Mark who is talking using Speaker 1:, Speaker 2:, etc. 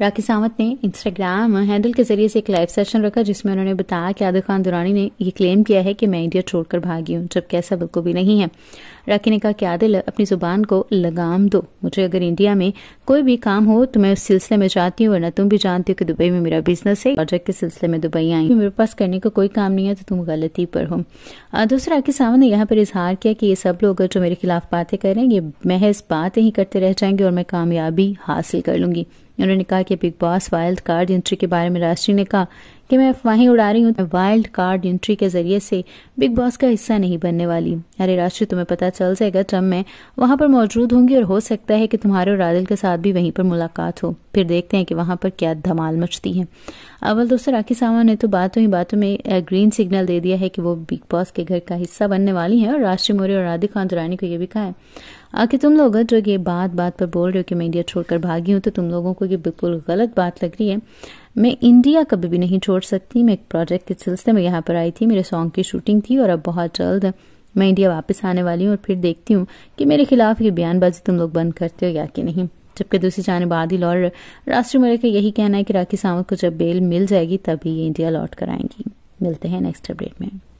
Speaker 1: राखी सावंत ने Instagram handle के जरिए से एक लाइव सेशन रखा जिसमें उन्होंने बताया कि आदिल खान दुरानी ने यह क्लेम किया है कि मैं इंडिया छोड़कर भागी हूं जबकि ऐसा बिल्कुल भी नहीं है राखी ने कहा कि आदिल अपनी जुबान को लगाम दो मुझे अगर इंडिया में कोई भी काम हो तो मैं उस सिलसिले में जाती हूँ वरना तुम भी जानती हो कि दुबई में मेरा बिजनेस है प्रोजेक्ट के सिलसिले में दुबई आई मेरे पास करने का को कोई काम नहीं है तो तुम गलती पर हो दूसरा राखी सावंत ने यहाँ पर इजहार किया कि ये सब लोग जो मेरे खिलाफ बातें कर रहे हैं ये महज बातें ही करते रह जाएंगे और मैं कामयाबी हासिल कर लूंगी उन्होंने कहा कि Bigg Boss wild card entry के बारे में राष्ट्रीय ने कहा कि मैं अफवाहें उड़ा रही हूँ वाइल्ड कार्ड एंट्री के जरिए से बिग बॉस का हिस्सा नहीं बनने वाली अरे राष्ट्रीय तुम्हें पता चल जाएगा ट्रम मैं वहां पर मौजूद होंगी और हो सकता है कि तुम्हारे और आदिल के साथ भी वहीं पर मुलाकात हो फिर देखते हैं कि वहां पर क्या धमाल मचती है अव्वल दोस्तों राखी सावंत ने तो बातों ही बातों में ग्रीन सिग्नल दे दिया है कि वो बिग बॉस के घर का हिस्सा बनने वाली है और राष्ट्रीय मौर्य और राधिकांत रानी को यह भी कहा है आखिर तुम लोग जो ये बात बात पर बोल रहे हो कि मैं इंडिया छोड़कर भागी हूँ तो तुम लोगों को ये बिल्कुल गलत बात लग रही है मैं इंडिया कभी भी नहीं छोड़ सकती मैं एक प्रोजेक्ट के सिलसिले में यहाँ पर आई थी मेरे सॉन्ग की शूटिंग थी और अब बहुत जल्द मैं इंडिया वापस आने वाली हूँ और फिर देखती हूँ कि मेरे खिलाफ ये बयानबाजी तुम लोग बंद करते हो या कि नहीं जबकि दूसरी जानब आदिल और राष्ट्रीय मेरे का यही कहना है कि राखी सावंत को जब बेल मिल जाएगी तभी ये इंडिया लौट कर आएंगी मिलते हैं नेक्स्ट अपडेट में